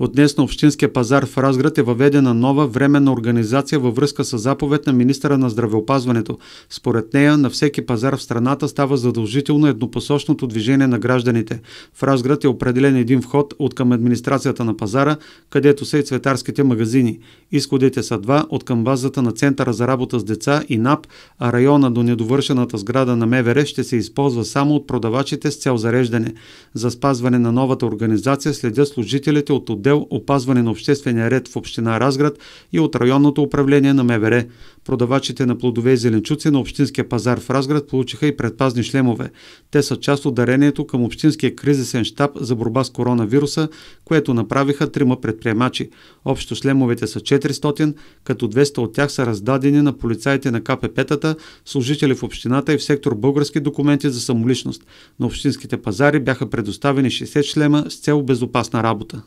От днес на Общинския пазар в Разград е въведена нова временна организация във връзка с заповед на министра на здравеопазването. Според нея на всеки пазар в страната става задължително еднопосочното движение на гражданите. В Разград е определен един вход от към администрацията на пазара, където са и цветарските магазини. Изходите са два от към базата на Центъра за работа с деца и НАП, а района до недовършената сграда на МВР ще се използва само от продавачите с цел зареждане. За спазване на новата организация следят служителите от отдел отдел опазване на обществения ред в община Разград и от районното управление на МВР. Продавачите на плодове и зеленчуци на общинския пазар в Разград получиха и предпазни шлемове. Те са част от дарението към общинския кризисен штаб за борба с коронавируса, което направиха трима предприемачи. Общо шлемовете са 400, като 200 от тях са раздадени на полицаите на КПП-тата, служители в общината и в сектор български документи за самоличност. На общинските пазари бяха предоставени 60 шлема с цел безопасна работа.